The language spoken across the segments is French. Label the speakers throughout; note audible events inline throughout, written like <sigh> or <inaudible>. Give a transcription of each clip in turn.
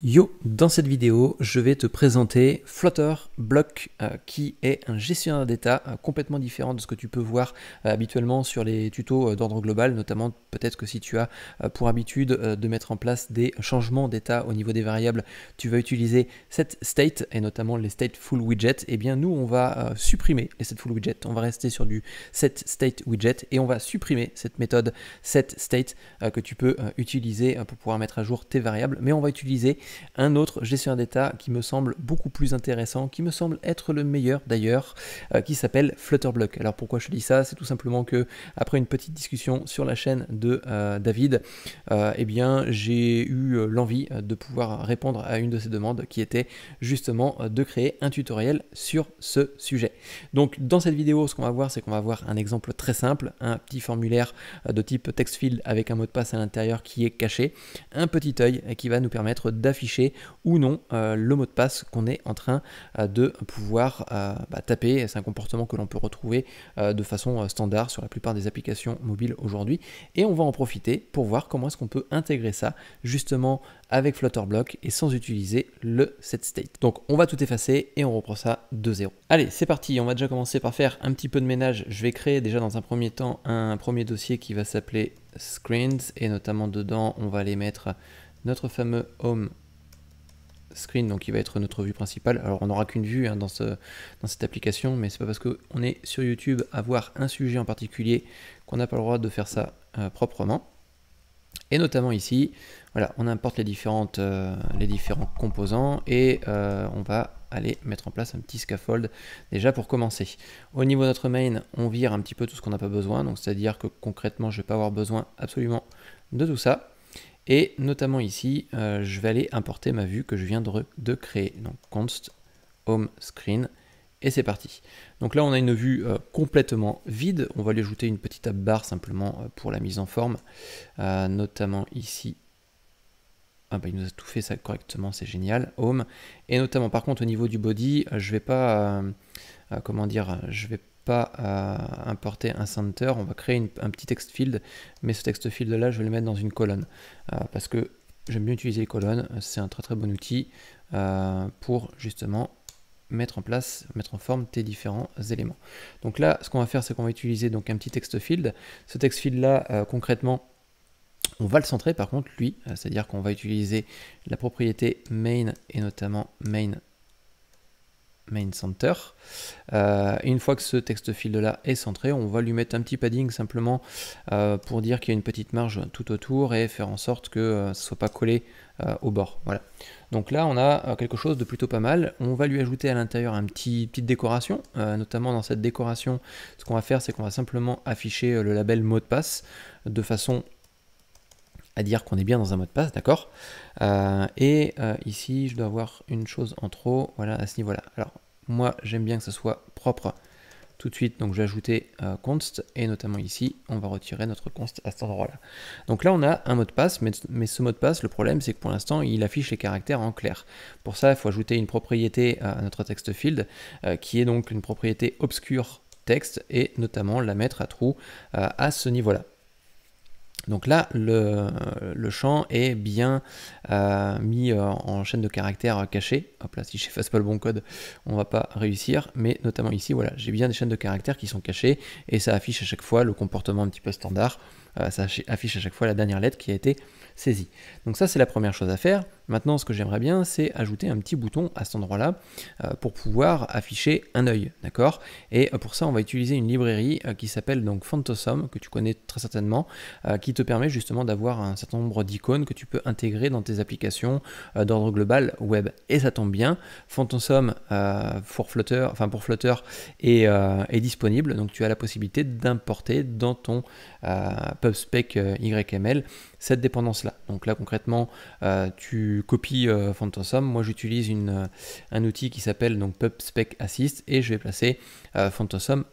Speaker 1: Yo, dans cette vidéo, je vais te présenter Flutter Block, euh, qui est un gestionnaire d'état euh, complètement différent de ce que tu peux voir euh, habituellement sur les tutos d'ordre global, notamment peut-être que si tu as pour habitude de mettre en place des changements d'état au niveau des variables, tu vas utiliser SetState et notamment les stateful widget. Et eh bien nous, on va supprimer les setFullWidget. widget. On va rester sur du set widget et on va supprimer cette méthode SetState que tu peux utiliser pour pouvoir mettre à jour tes variables, mais on va utiliser un autre gestionnaire d'état qui me semble beaucoup plus intéressant, qui me semble être le meilleur d'ailleurs, euh, qui s'appelle Flutterblock. Alors pourquoi je dis ça C'est tout simplement que après une petite discussion sur la chaîne de euh, David, euh, eh bien j'ai eu l'envie de pouvoir répondre à une de ses demandes qui était justement de créer un tutoriel sur ce sujet. Donc dans cette vidéo, ce qu'on va voir, c'est qu'on va voir un exemple très simple, un petit formulaire de type text field avec un mot de passe à l'intérieur qui est caché, un petit œil qui va nous permettre d'afficher afficher ou non euh, le mot de passe qu'on est en train euh, de pouvoir euh, bah, taper. C'est un comportement que l'on peut retrouver de façon standard sur la plupart des applications mobiles aujourd'hui. Et on va en profiter pour voir comment est-ce qu'on peut intégrer ça justement avec Flutterblock et sans utiliser le Set State. Donc on va tout effacer et on reprend ça de zéro. Allez, c'est parti, on va déjà commencer par faire un petit peu de ménage. Je vais créer déjà dans un premier temps un premier dossier qui va s'appeler screens et notamment dedans on va aller mettre notre fameux home Screen, donc il va être notre vue principale. Alors on n'aura qu'une vue hein, dans, ce, dans cette application, mais c'est pas parce qu'on est sur YouTube à voir un sujet en particulier qu'on n'a pas le droit de faire ça euh, proprement. Et notamment ici, voilà, on importe les, différentes, euh, les différents composants et euh, on va aller mettre en place un petit scaffold déjà pour commencer. Au niveau de notre main, on vire un petit peu tout ce qu'on n'a pas besoin, donc c'est-à-dire que concrètement, je ne vais pas avoir besoin absolument de tout ça. Et notamment ici, euh, je vais aller importer ma vue que je viens de, créer. Donc const home screen. Et c'est parti. Donc là, on a une vue euh, complètement vide. On va lui ajouter une petite barre simplement euh, pour la mise en forme. notamment ici. Ah bah, il nous a tout fait ça correctement, c'est génial. Home. Et notamment par contre au niveau du body, je vais pas... comment dire Je vais pas importer un center, on va créer un petit text field, mais ce text field là, je vais le mettre dans une colonne, euh, parce que j'aime bien utiliser les colonnes, c'est un très très bon outil euh, pour justement mettre en place, mettre en forme tes différents éléments. Donc là, ce qu'on va faire, c'est qu'on va utiliser donc un petit text field. Ce text field là, euh, concrètement, on va le centrer par contre, lui, c'est-à-dire qu'on va utiliser la propriété main et notamment main main center. Euh, une fois que ce texte de là est centré, on va lui mettre un petit padding simplement euh, pour dire qu'il y a une petite marge tout autour et faire en sorte que euh, ce soit pas collé au bord. Voilà. Donc là, on a quelque chose de plutôt pas mal. On va lui ajouter à l'intérieur un petit petite décoration, notamment dans cette décoration, ce qu'on va faire, c'est qu'on va simplement afficher le label mot de passe de façon à dire qu'on est bien dans un mot de passe, d'accord euh, Et euh, ici, je dois avoir une chose en trop, voilà, à ce niveau-là. Alors, moi, j'aime bien que ce soit propre tout de suite, donc je vais ajouter euh, const, et notamment ici, on va retirer notre const à cet endroit-là. Donc là, on a un mot de passe, mais, ce mot de passe, le problème, c'est que pour l'instant, il affiche les caractères en clair. Pour ça, il faut ajouter une propriété à notre texte field, qui est donc une propriété obscure texte, et notamment la mettre à trou à ce niveau-là. Donc là, le, champ est bien euh, mis euh, en chaîne de caractères cachés. Hop là, si je n'efface pas le bon code, on va pas réussir. Mais notamment ici, voilà, j'ai bien des chaînes de caractères qui sont cachées et ça affiche à chaque fois le comportement un petit peu standard. Euh, ça affiche à chaque fois la dernière lettre qui a été saisi. Donc ça, c'est la première chose à faire. Maintenant, ce que j'aimerais bien, c'est ajouter un petit bouton à cet endroit-là euh, pour pouvoir afficher un œil, d'accord Et euh, pour ça, on va utiliser une librairie euh, qui s'appelle donc Phantosome, que tu connais très certainement, qui te permet justement d'avoir un certain nombre d'icônes que tu peux intégrer dans tes applications d'ordre global web. Et ça tombe bien, Phantosome pour Flutter, enfin pour est, disponible, donc tu as la possibilité d'importer dans ton PubSpec YML cette dépendance-là. Donc là, concrètement, euh, tu copies euh, Phantosome. Moi, j'utilise euh, un outil qui s'appelle donc PubSpec Assist et je vais placer euh,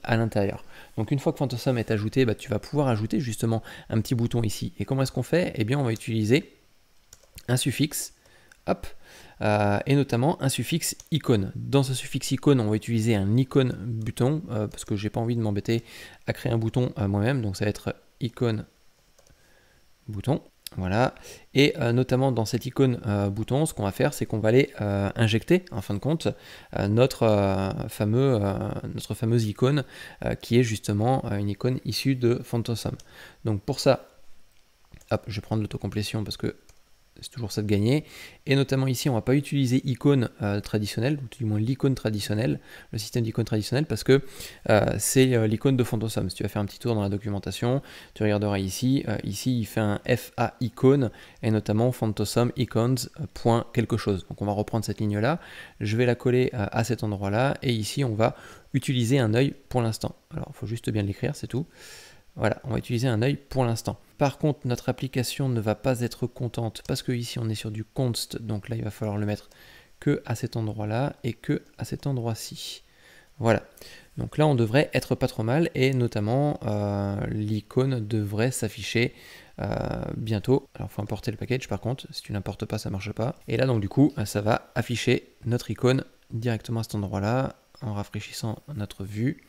Speaker 1: à l'intérieur. Donc une fois que Phantosome est ajouté, bah, tu vas pouvoir ajouter justement un petit bouton ici. Et comment est-ce qu'on fait Eh bien, on va utiliser un suffixe. Hop, et notamment un suffixe icône. Dans ce suffixe icône, on va utiliser un icône bouton parce que j'ai pas envie de m'embêter à créer un bouton à moi-même, donc ça va être icône bouton. Voilà. Et euh, notamment dans cette icône euh, bouton, ce qu'on va faire, c'est qu'on va aller euh, injecter, en fin de compte, notre, fameux, notre fameuse icône qui est justement une icône issue de Phantosum. Donc pour ça, hop, je vais prendre l'autocomplétion parce que c'est toujours ça de gagner. Et notamment ici, on ne va pas utiliser icône euh, traditionnelle, ou du moins l'icône traditionnelle, le système d'icône traditionnelle, parce que euh, c'est euh, l'icône de Phantosom. Si tu vas faire un petit tour dans la documentation, tu regarderas ici. ici, il fait un FA icône, et notamment Phantosom icons point quelque chose. Donc on va reprendre cette ligne-là, je vais la coller à cet endroit-là, et ici, on va utiliser un œil pour l'instant. Alors, il faut juste bien l'écrire, c'est tout. Voilà, on va utiliser un œil pour l'instant. Par contre, notre application ne va pas être contente parce que ici on est sur du const, donc là il va falloir le mettre que à cet endroit-là et que à cet endroit-ci. Voilà. Donc là, on devrait être pas trop mal et notamment euh, l'icône devrait s'afficher euh, bientôt. Alors, faut importer le package par contre. Si tu n'importes pas, ça marche pas. Et là, donc du coup, ça va afficher notre icône directement à cet endroit-là en rafraîchissant notre vue.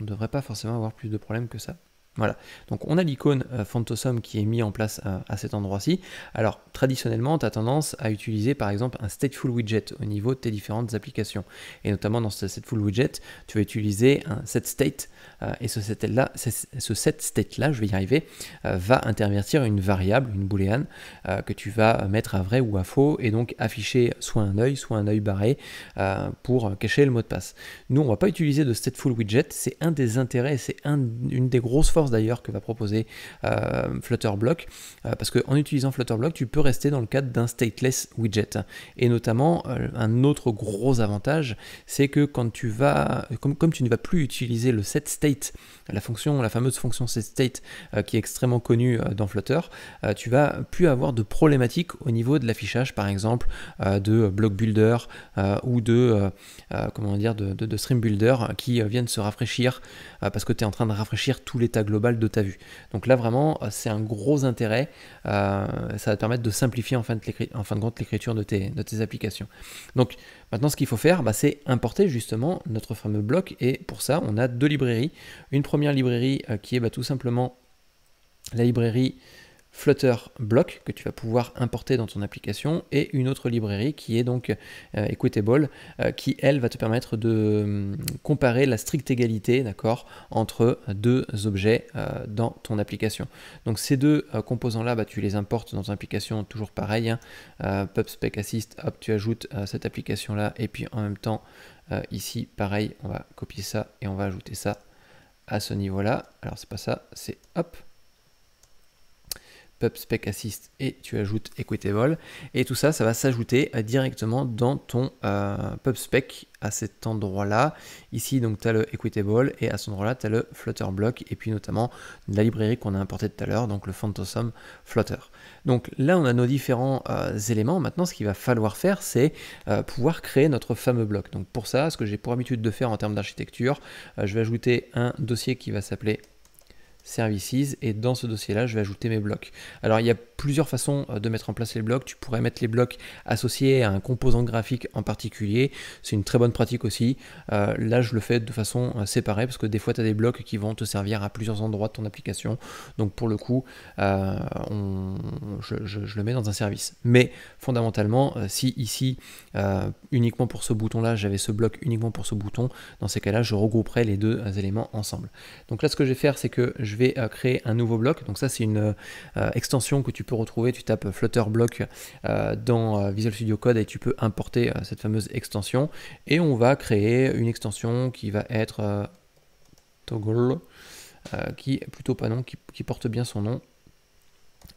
Speaker 1: On ne devrait pas forcément avoir plus de problèmes que ça. Voilà. Donc on a l'icône euh, Phantosome qui est mis en place euh, à cet endroit-ci. Alors traditionnellement, tu as tendance à utiliser par exemple un stateful widget au niveau de tes différentes applications. Et notamment dans ce stateful widget, tu vas utiliser un SetState euh, et ce setstate -là, je vais y arriver, va intervertir une variable, une booléenne, que tu vas mettre à vrai ou à faux et donc afficher soit un œil, soit un œil barré pour cacher le mot de passe. Nous, on ne va pas utiliser de stateful widget, c'est un des intérêts, c'est une des grosses forces d'ailleurs que va proposer euh, Flutterblock, euh, parce qu'en utilisant Flutterblock, tu peux rester dans le cadre d'un stateless widget. Et notamment, euh, un autre gros avantage, c'est que quand tu vas, comme, comme, tu ne vas plus utiliser le set state, la fonction, la fameuse fonction set state qui est extrêmement connue dans Flutter, tu vas plus avoir de problématiques au niveau de l'affichage, par exemple, de block builder ou de, comment dire, de, stream builder qui viennent se rafraîchir parce que tu es en train de rafraîchir tous les tags de ta vue. Donc là, vraiment, euh, c'est un gros intérêt. Euh, ça va permettre de simplifier en fin de, en fin de compte l'écriture de tes, applications. Donc maintenant, ce qu'il faut faire, bah, c'est importer justement notre fameux bloc. Et pour ça, on a deux librairies. Une première librairie euh, qui est bah, tout simplement la librairie Flutter Block que tu vas pouvoir importer dans ton application et une autre librairie qui est donc euh, Equitable euh, qui elle va te permettre de hum, comparer la stricte égalité d'accord entre deux objets euh, dans ton application. Donc ces deux composants là bah, tu les importes dans ton application toujours pareil hein. PubSpec Assist hop tu ajoutes cette application là et puis en même temps ici, pareil, on va copier ça et on va ajouter ça à ce niveau-là. Alors, c'est pas ça, c'est hop. PubSpec Assist et tu ajoutes Equitable. Et tout ça, ça va s'ajouter euh, directement dans ton euh, PubSpec à cet endroit-là. Ici, donc, tu as le Equitable et à cet endroit-là, tu as le Flutter Block et puis notamment la librairie qu'on a importée tout à l'heure, donc le Phantosome Flutter. Donc là, on a nos différents euh, éléments. Maintenant, ce qu'il va falloir faire, c'est pouvoir créer notre fameux bloc. Donc pour ça, ce que j'ai pour habitude de faire en termes d'architecture, je vais ajouter un dossier qui va s'appeler services et dans ce dossier là je vais ajouter mes blocs. Alors il y a plusieurs façons euh, de mettre en place les blocs, tu pourrais mettre les blocs associés à un composant graphique en particulier, c'est une très bonne pratique aussi, euh, là je le fais de façon euh, séparée parce que des fois tu as des blocs qui vont te servir à plusieurs endroits de ton application, donc pour le coup je, le mets dans un service. Mais fondamentalement si ici uniquement pour ce bouton là j'avais ce bloc uniquement pour ce bouton, dans ces cas là je regrouperais les deux éléments ensemble. Donc là ce que je vais faire c'est que je vais euh, créer un nouveau bloc. Donc ça, c'est une euh, extension que tu peux retrouver. Tu tapes Flutter Block euh, dans Visual Studio Code et tu peux importer cette fameuse extension. Et on va créer une extension qui va être toggle, qui est plutôt pas non, qui porte bien son nom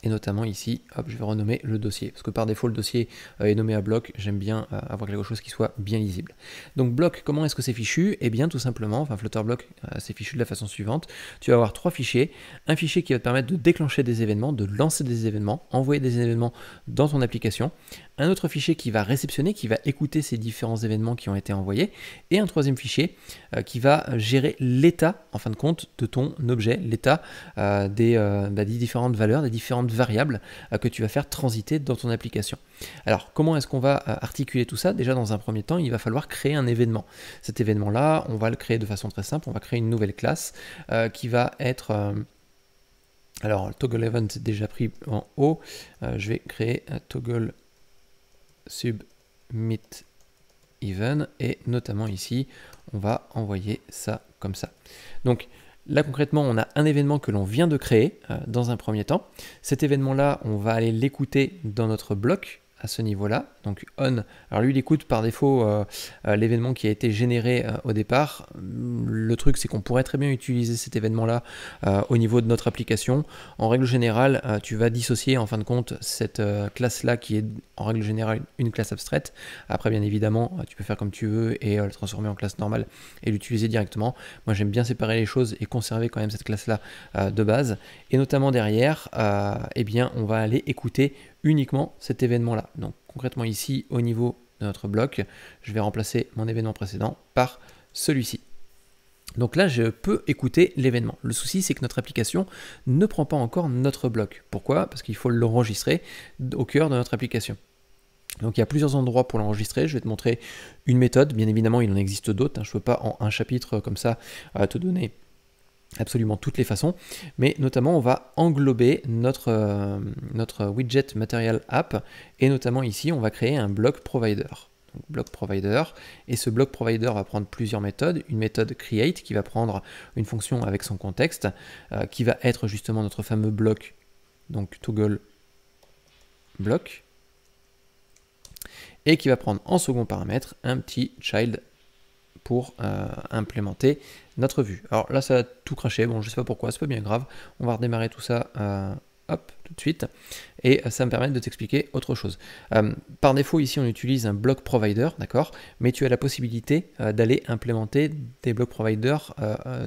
Speaker 1: et notamment ici, je vais renommer le dossier, parce que par défaut le dossier euh, est nommé à bloc, j'aime bien euh, avoir quelque chose qui soit bien lisible. Donc bloc, comment est-ce que c'est fichu Eh bien tout simplement, enfin Flutter bloc, euh, c'est fichu de la façon suivante, tu vas avoir trois fichiers, un fichier qui va te permettre de déclencher des événements, de lancer des événements, envoyer des événements dans ton application, un autre fichier qui va réceptionner, qui va écouter ces différents événements qui ont été envoyés, et un troisième fichier euh, qui va gérer l'état, en fin de compte, de ton objet, l'état euh, euh, bah, des, différentes valeurs, des différentes variables que tu vas faire transiter dans ton application. Alors, comment est-ce qu'on va articuler tout ça Déjà, dans un premier temps, il va falloir créer un événement. Cet événement-là, on va le créer de façon très simple, on va créer une nouvelle classe qui va être... alors, le toggle event déjà pris en haut. je vais créer un toggle submit even et notamment ici on va envoyer ça comme ça. Donc là concrètement on a un événement que l'on vient de créer euh, dans un premier temps. Cet événement là on va aller l'écouter dans notre bloc à ce niveau-là. Donc on, alors lui il écoute par défaut euh, euh, l'événement qui a été généré euh, au départ. Le truc c'est qu'on pourrait très bien utiliser cet événement-là au niveau de notre application. En règle générale, tu vas dissocier en fin de compte cette classe-là qui est en règle générale une classe abstraite. Après bien évidemment, tu peux faire comme tu veux et le transformer en classe normale et l'utiliser directement. Moi j'aime bien séparer les choses et conserver quand même cette classe-là de base. Et notamment derrière, eh bien on va aller écouter uniquement cet événement-là. Donc concrètement ici, au niveau de notre bloc, je vais remplacer mon événement précédent par celui-ci. Donc là, je peux écouter l'événement. Le souci, c'est que notre application ne prend pas encore notre bloc. Pourquoi Parce qu'il faut l'enregistrer au cœur de notre application. Donc il y a plusieurs endroits pour l'enregistrer. Je vais te montrer une méthode. Bien évidemment, il en existe d'autres. Hein. Je ne peux pas en un chapitre comme ça euh, te donner absolument toutes les façons, mais notamment on va englober notre, euh, notre widget Material App, et notamment ici on va créer un bloc provider. Donc provider, et ce bloc provider va prendre plusieurs méthodes, une méthode create qui va prendre une fonction avec son contexte, euh, qui va être justement notre fameux bloc, donc toggle block, et qui va prendre en second paramètre un petit child pour euh, implémenter notre vue. Alors là, ça a tout craché. Bon, je sais pas pourquoi, c'est pas bien grave. On va redémarrer tout ça. Euh, hop, tout de suite, et ça me permet de t'expliquer autre chose. Euh, par défaut, ici, on utilise un bloc provider, d'accord, mais tu as la possibilité d'aller implémenter des blocs provider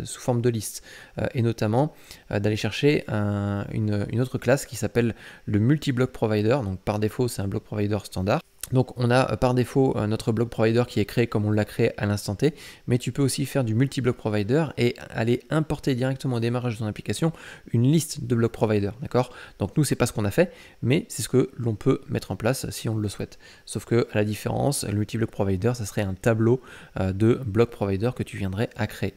Speaker 1: sous forme de liste, et notamment d'aller chercher un, une, autre classe qui s'appelle le multi bloc provider. Donc, par défaut, c'est un bloc provider standard. Donc on a euh, par défaut euh, notre block provider qui est créé comme on l'a créé à l'instant T, mais tu peux aussi faire du multi-block provider et aller importer directement au démarrage de ton application une liste de block provider, d'accord Donc nous n'est pas ce qu'on a fait, mais c'est ce que l'on peut mettre en place si on le souhaite. Sauf que à la différence, le multi-block provider, ça serait un tableau euh, de block provider que tu viendrais à créer.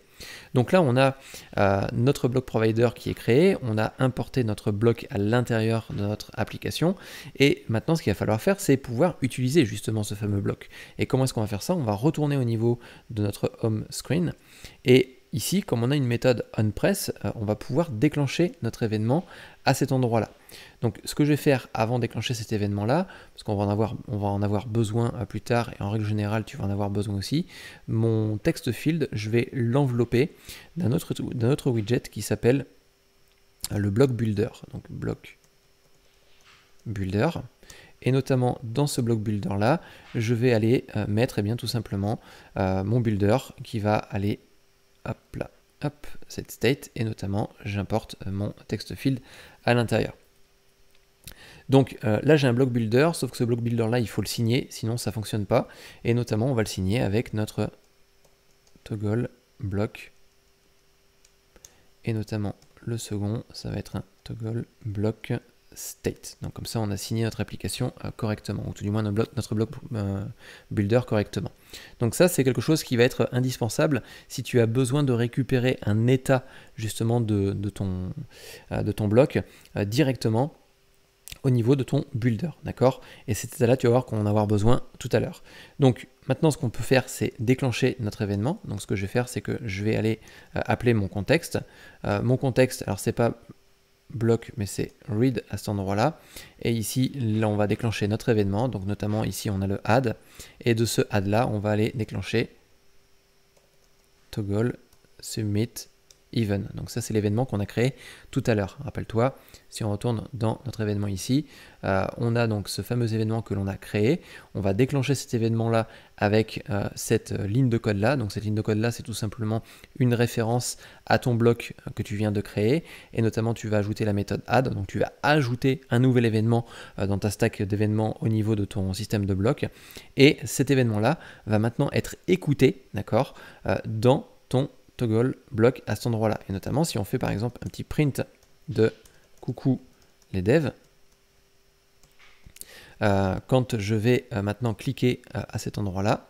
Speaker 1: Donc là, on a euh, notre bloc provider qui est créé, on a importé notre bloc à l'intérieur de notre application, et maintenant, ce qu'il va falloir faire, c'est pouvoir utiliser justement ce fameux bloc. Et comment est-ce qu'on va faire ça On va retourner au niveau de notre home screen et Ici, comme on a une méthode onPress, euh, on va pouvoir déclencher notre événement à cet endroit-là. Donc ce que je vais faire avant de déclencher cet événement-là, parce qu'on va, en avoir, va en avoir besoin euh, plus tard, et en règle générale tu vas en avoir besoin aussi, mon text field, je vais l'envelopper d'un autre, autre widget qui s'appelle euh, le block builder. Donc block builder. Et notamment dans ce block builder là, je vais aller mettre eh bien, tout simplement mon builder qui va aller hop là, hop, cette state, et notamment j'importe mon text field à l'intérieur. Donc euh, là j'ai un block builder, sauf que ce block builder là il faut le signer, sinon ça fonctionne pas. Et notamment on va le signer avec notre toggle block. Et notamment le second, ça va être un toggle block state. Donc comme ça, on a signé notre application euh, correctement, ou tout du moins notre bloc, euh, builder correctement. Donc ça, c'est quelque chose qui va être indispensable si tu as besoin de récupérer un état justement de, ton, euh, de ton bloc directement au niveau de ton builder, d'accord Et cet état-là, tu vas voir qu'on va avoir besoin tout à l'heure. Donc maintenant, ce qu'on peut faire, c'est déclencher notre événement. Donc ce que je vais faire, c'est que je vais aller appeler mon contexte. mon contexte, alors c'est pas bloc, mais c'est read à cet endroit-là. Et ici, là, on va déclencher notre événement. Donc notamment ici, on a le add. Et de ce add-là, on va aller déclencher toggle submit donc ça, c'est l'événement qu'on a créé tout à l'heure. Rappelle-toi, si on retourne dans notre événement ici, euh, on a donc ce fameux événement que l'on a créé. On va déclencher cet événement-là avec euh, cette euh, ligne de code-là. Donc cette ligne de code-là, c'est tout simplement une référence à ton bloc que tu viens de créer. Et notamment, tu vas ajouter la méthode add. Donc tu vas ajouter un nouvel événement dans ta stack d'événements au niveau de ton système de blocs. Et cet événement-là va maintenant être écouté, d'accord, dans ton bloc à cet endroit-là. Et notamment, si on fait par exemple un petit print de coucou les devs, euh, quand je vais euh, maintenant cliquer euh, à cet endroit-là,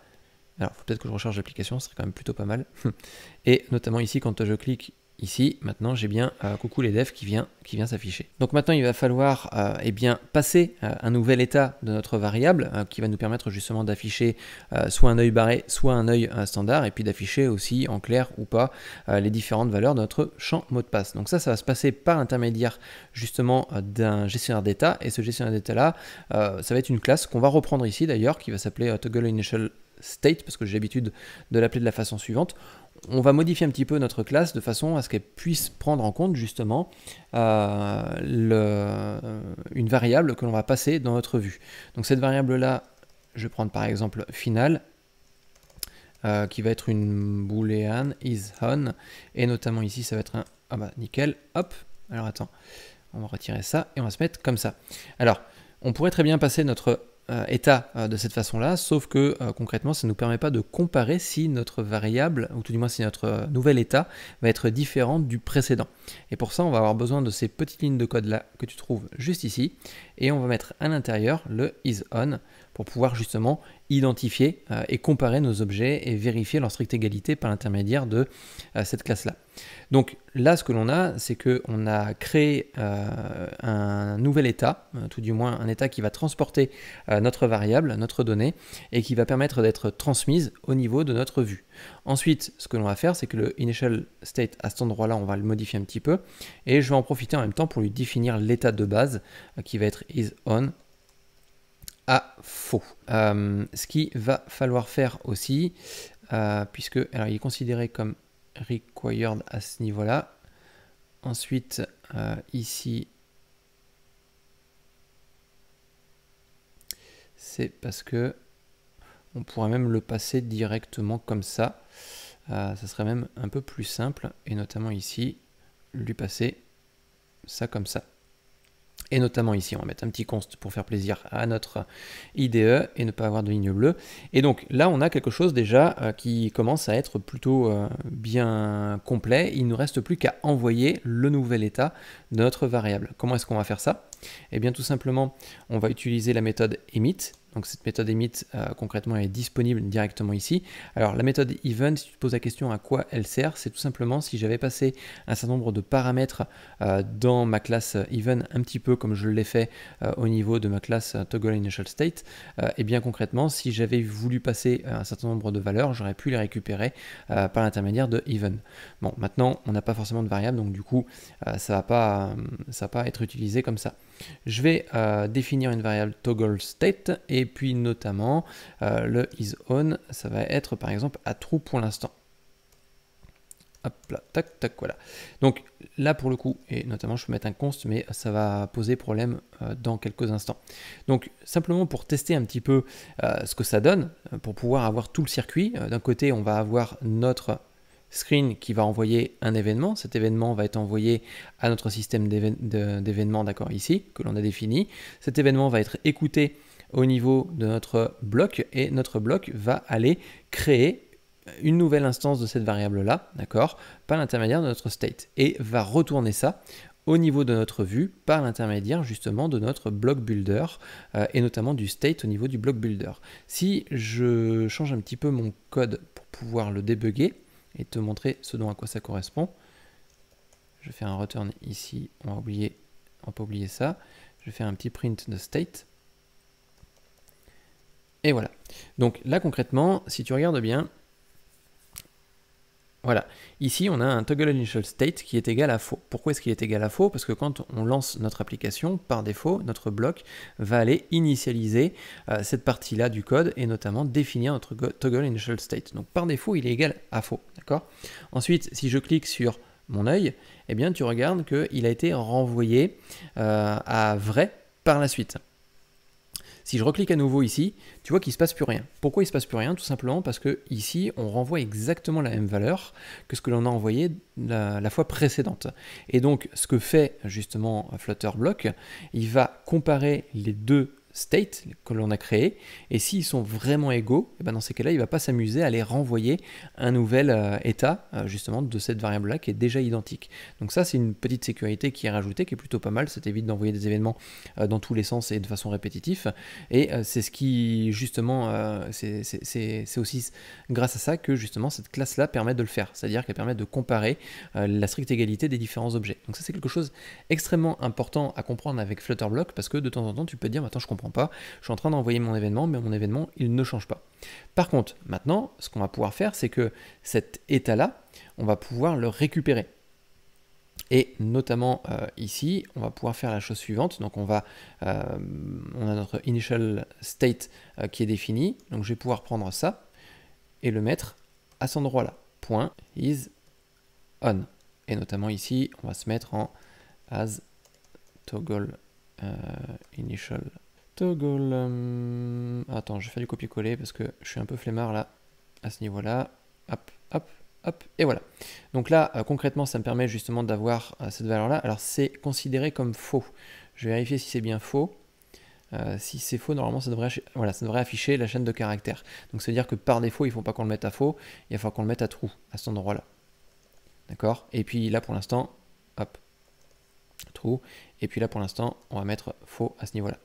Speaker 1: alors faut peut-être que je recharge l'application, serait quand même plutôt pas mal. <laughs> Et notamment ici, quand je clique Ici, maintenant, j'ai bien euh, coucou les devs qui vient, qui vient s'afficher. Donc maintenant, il va falloir euh, eh bien, passer euh, un nouvel état de notre variable qui va nous permettre justement d'afficher soit un œil barré, soit un œil standard, et puis d'afficher aussi en clair ou pas les différentes valeurs de notre champ mot de passe. Donc ça, ça va se passer par l'intermédiaire justement d'un gestionnaire d'état, et ce gestionnaire d'état-là, ça va être une classe qu'on va reprendre ici d'ailleurs, qui va s'appeler toggle initial state parce que j'ai l'habitude de l'appeler de la façon suivante on va modifier un petit peu notre classe de façon à ce qu'elle puisse prendre en compte justement euh, euh, une variable que l'on va passer dans notre vue. Donc cette variable-là, je vais prendre par exemple final, euh, qui va être une boolean is et notamment ici ça va être un... Ah bah nickel, hop, alors attends, on va retirer ça et on va se mettre comme ça. Alors, on pourrait très bien passer notre euh, état euh, de cette façon-là, sauf que euh, concrètement, ça ne nous permet pas de comparer si notre variable, ou tout du moins si notre nouvel état, va être différent du précédent. Et pour ça, on va avoir besoin de ces petites lignes de code-là que tu trouves juste ici, et on va mettre à l'intérieur le isOn pour pouvoir justement identifier et comparer nos objets et vérifier leur stricte égalité par l'intermédiaire de cette classe-là. Donc là, ce que l'on a, c'est qu'on a créé euh, un nouvel état, euh, tout du moins un état qui va transporter euh, notre variable, notre donnée, et qui va permettre d'être transmise au niveau de notre vue. Ensuite, ce que l'on va faire, c'est que le initial state à cet endroit-là, on va le modifier un petit peu, et je vais en profiter en même temps pour lui définir l'état de base, qui va être isOn à faux. ce qu'il va falloir faire aussi, puisque alors il est considéré comme required à ce niveau-là. Ensuite, euh, ici, c'est parce que on pourrait même le passer directement comme ça. Euh, ça serait même un peu plus simple, et notamment ici, lui passer ça comme ça et notamment ici, on va mettre un petit const pour faire plaisir à notre IDE et ne pas avoir de ligne bleue. Et donc là, on a quelque chose déjà euh, qui commence à être plutôt euh, bien complet. Il ne nous reste plus qu'à envoyer le nouvel état de notre variable. Comment est-ce qu'on va faire ça Eh bien, tout simplement, on va utiliser la méthode emit donc cette méthode emit euh, concrètement est disponible directement ici. Alors la méthode even, si tu te poses la question à quoi elle sert, c'est tout simplement si j'avais passé un certain nombre de paramètres euh, dans ma classe even, un petit peu comme je l'ai fait euh, au niveau de ma classe toggle initial state, et eh bien concrètement si j'avais voulu passer un certain nombre de valeurs, j'aurais pu les récupérer par l'intermédiaire de even. Bon, maintenant on n'a pas forcément de variable, donc du coup ça va pas ça va pas être utilisé comme ça. Je vais définir une variable toggle state et et puis notamment euh, le isOn, ça va être par exemple à true pour l'instant. Hop là, tac, tac, voilà. Donc là pour le coup, et notamment je peux mettre un const, mais ça va poser problème euh, dans quelques instants. Donc simplement pour tester un petit peu euh, ce que ça donne, pour pouvoir avoir tout le circuit, d'un côté on va avoir notre screen qui va envoyer un événement. Cet événement va être envoyé à notre système d'événements, d'accord, ici, que l'on a défini. Cet événement va être écouté au niveau de notre bloc et notre bloc va aller créer une nouvelle instance de cette variable-là, d'accord, par l'intermédiaire de notre state et va retourner ça au niveau de notre vue par l'intermédiaire justement de notre block builder euh, et notamment du state au niveau du block builder. Si je change un petit peu mon code pour pouvoir le débugger et te montrer ce dont à quoi ça correspond, je fais un return ici, on va oublier, on peut oublier ça, je fais un petit print de state et voilà. Donc là concrètement, si tu regardes bien, voilà. Ici, on a un toggle initial state qui est égal à faux. Pourquoi est-ce qu'il est égal à faux Parce que quand on lance notre application, par défaut, notre bloc va aller initialiser euh, cette partie-là du code et notamment définir notre toggle initial state. Donc par défaut, il est égal à faux. D'accord Ensuite, si je clique sur mon œil, eh bien tu regardes qu'il a été renvoyé euh, à vrai par la suite. Si je reclique à nouveau ici, tu vois qu'il ne se passe plus rien. Pourquoi il ne se passe plus rien Tout simplement parce que ici, on renvoie exactement la même valeur que ce que l'on a envoyé la, fois précédente. Et donc, ce que fait justement Flutter il va comparer les deux state que l'on a créé. Et s'ils sont vraiment égaux, et eh ben, dans ces cas-là, il ne va pas s'amuser à les renvoyer un nouvel euh, état euh, justement de cette variable-là qui est déjà identique. Donc ça, c'est une petite sécurité qui est rajoutée, qui est plutôt pas mal. Ça t'évite d'envoyer des événements euh, dans tous les sens et de façon répétitive. Et c'est ce qui justement, c'est aussi grâce à ça que justement cette classe-là permet de le faire. C'est-à-dire qu'elle permet de comparer la stricte égalité des différents objets. Donc ça, c'est quelque chose extrêmement important à comprendre avec Flutterblock parce que de temps en temps, tu peux dire, Attends, je comprends pas. Je suis en train d'envoyer mon événement, mais mon événement, il ne change pas. Par contre, maintenant, ce qu'on va pouvoir faire, c'est que cet état-là, on va pouvoir le récupérer. Et notamment euh, ici, on va pouvoir faire la chose suivante. Donc on va, euh, on a notre initial state euh, qui est défini. Donc je vais pouvoir prendre ça et le mettre à cet endroit-là. Point is on. Et notamment ici, on va se mettre en as toggle initial euh, attends, je faire du copier-coller parce que je suis un peu flemmard là, à ce niveau-là. Hop, hop, hop, et voilà. Donc là, euh, concrètement, ça me permet justement d'avoir euh, cette valeur-là. Alors c'est considéré comme faux. Je vais vérifier si c'est bien faux. si c'est faux, normalement, ça devrait, voilà, ça devrait afficher la chaîne de caractères. Donc ça veut dire que par défaut, il ne faut pas qu'on le mette à faux, il va falloir qu'on le mette à trou, à cet endroit-là. D'accord Et puis là, pour l'instant, hop, trou. Et puis là, pour l'instant, on va mettre faux à ce niveau-là.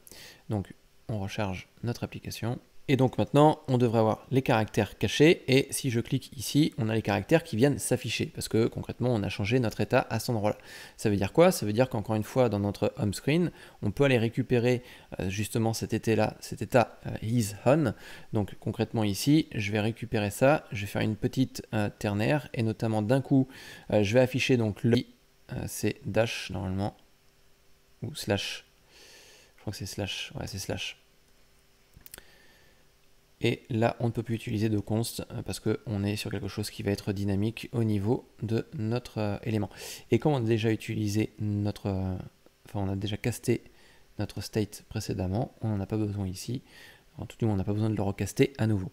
Speaker 1: Donc, on recharge notre application. Et donc maintenant, on devrait avoir les caractères cachés. Et si je clique ici, on a les caractères qui viennent s'afficher. Parce que concrètement, on a changé notre état à cet endroit-là. Ça veut dire quoi Ça veut dire qu'encore une fois, dans notre home screen, on peut aller récupérer euh, justement cet état-là, cet état euh, is on. Donc concrètement ici, je vais récupérer ça. Je vais faire une petite euh, ternaire. Et notamment d'un coup, je vais afficher donc le euh, c'est dash normalement. Ou slash. Je crois que c'est slash. Ouais, c'est slash. Et là, on ne peut plus utiliser de const euh, parce qu'on est sur quelque chose qui va être dynamique au niveau de notre euh, élément. Et comme on a déjà utilisé notre... enfin, on a déjà casté notre state précédemment, on n'en a pas besoin ici. En tout cas, on n'a pas besoin de le recaster à nouveau.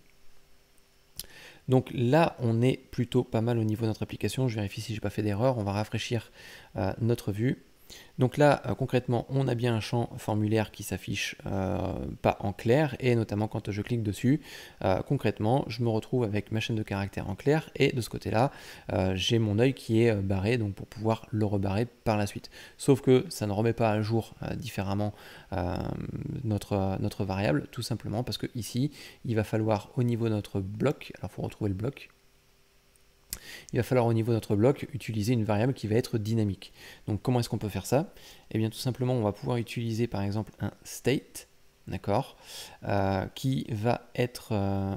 Speaker 1: Donc là, on est plutôt pas mal au niveau de notre application. Je vérifie si j'ai pas fait d'erreur. On va rafraîchir euh, notre vue. Donc là, euh, concrètement, on a bien un champ formulaire qui s'affiche euh, pas en clair, et notamment quand je clique dessus, euh, concrètement, je me retrouve avec ma chaîne de caractères en clair, et de ce côté-là, j'ai mon œil qui est barré, donc pour pouvoir le rebarrer par la suite. Sauf que ça ne remet pas à jour différemment notre, notre variable, tout simplement parce que ici, il va falloir au niveau de notre bloc, alors il faut retrouver le bloc, il va falloir au niveau de notre bloc utiliser une variable qui va être dynamique. Donc comment est-ce qu'on peut faire ça Eh bien tout simplement on va pouvoir utiliser par exemple un state, d'accord, euh, qui va être euh,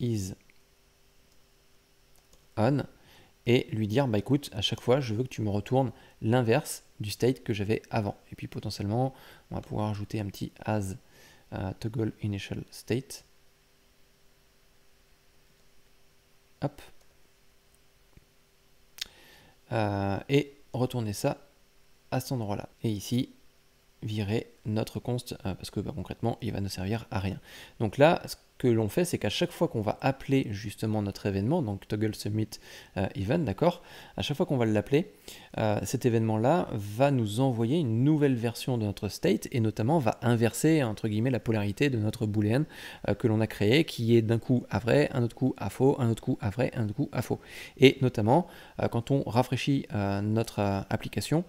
Speaker 1: .is on et lui dire bah écoute à chaque fois je veux que tu me retournes l'inverse du state que j'avais avant. Et puis potentiellement on va pouvoir ajouter un petit as euh, toggle initial state. Hop. Euh, et retourner ça à cet endroit-là. Et ici, virer notre const euh, parce que bah, concrètement il va ne servir à rien. Donc là ce que l'on fait c'est qu'à chaque fois qu'on va appeler justement notre événement, donc toggle submit euh, event, d'accord, à chaque fois qu'on va l'appeler, euh, cet événement là va nous envoyer une nouvelle version de notre state et notamment va inverser entre guillemets la polarité de notre boolean que l'on a créé qui est d'un coup à vrai, un autre coup à faux, un autre coup à vrai, un autre coup à faux. Et notamment quand on rafraîchit notre application,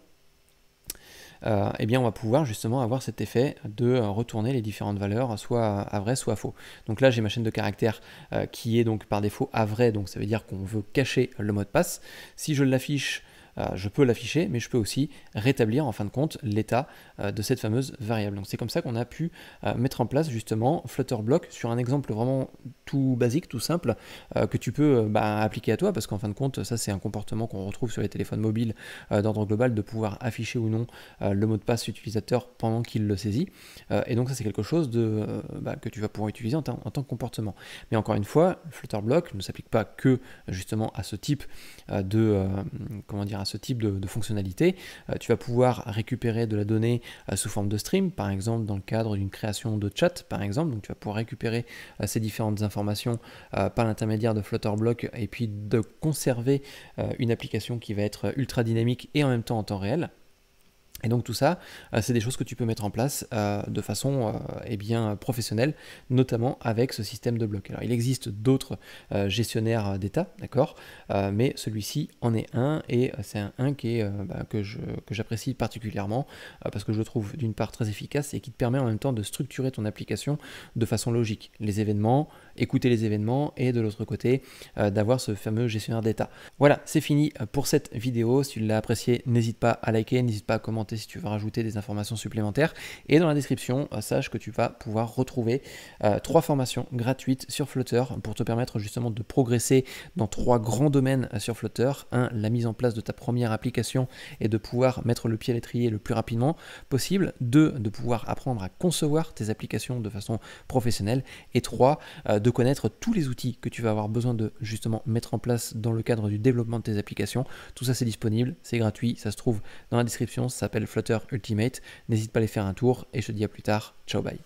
Speaker 1: euh, eh bien on va pouvoir justement avoir cet effet de euh, retourner les différentes valeurs, soit à vrai, soit à faux. Donc là j'ai ma chaîne de caractère euh, qui est donc par défaut à vrai, donc ça veut dire qu'on veut cacher le mot de passe. Si je l'affiche euh, je peux l'afficher, mais je peux aussi rétablir en fin de compte l'état euh, de cette fameuse variable. Donc c'est comme ça qu'on a pu euh, mettre en place justement Flutter Block sur un exemple vraiment tout basique, tout simple, que tu peux bah, appliquer à toi, parce qu'en fin de compte, ça c'est un comportement qu'on retrouve sur les téléphones mobiles d'ordre global, de pouvoir afficher ou non le mot de passe utilisateur pendant qu'il le saisit. et donc ça c'est quelque chose bah, que tu vas pouvoir utiliser en, en tant que comportement. Mais encore une fois, Flutter FlutterBlock ne s'applique pas que justement à ce type de, comment dire, ce type de, fonctionnalité. Euh, tu vas pouvoir récupérer de la donnée euh, sous forme de stream, par exemple dans le cadre d'une création de chat, par exemple. Donc tu vas pouvoir récupérer euh, ces différentes informations par l'intermédiaire de Flutterblock et puis de conserver une application qui va être ultra dynamique et en même temps en temps réel. Et donc tout ça, euh, c'est des choses que tu peux mettre en place euh, de façon euh, eh bien, professionnelle, notamment avec ce système de blocs. Alors il existe d'autres gestionnaires d'État, d'accord, mais celui-ci en est un, et c'est un, qui est, bah, que j'apprécie particulièrement, parce que je le trouve d'une part très efficace et qui te permet en même temps de structurer ton application de façon logique. Les événements, écouter les événements et de l'autre côté euh, d'avoir ce fameux gestionnaire d'état. Voilà, c'est fini euh, pour cette vidéo. Si tu l'as apprécié, n'hésite pas à liker, n'hésite pas à commenter si tu veux rajouter des informations supplémentaires. Et dans la description, euh, sache que tu vas pouvoir retrouver trois formations gratuites sur Flutter pour te permettre justement de progresser dans trois grands domaines sur Flutter. Un, la mise en place de ta première application et de pouvoir mettre le pied à l'étrier le plus rapidement possible. Deux, de pouvoir apprendre à concevoir tes applications de façon professionnelle. Et trois, de connaître tous les outils que tu vas avoir besoin de justement mettre en place dans le cadre du développement de tes applications. Tout ça c'est disponible, c'est gratuit, ça se trouve dans la description, ça s'appelle Flutter Ultimate. N'hésite pas à aller faire un tour et je te dis à plus tard. Ciao bye.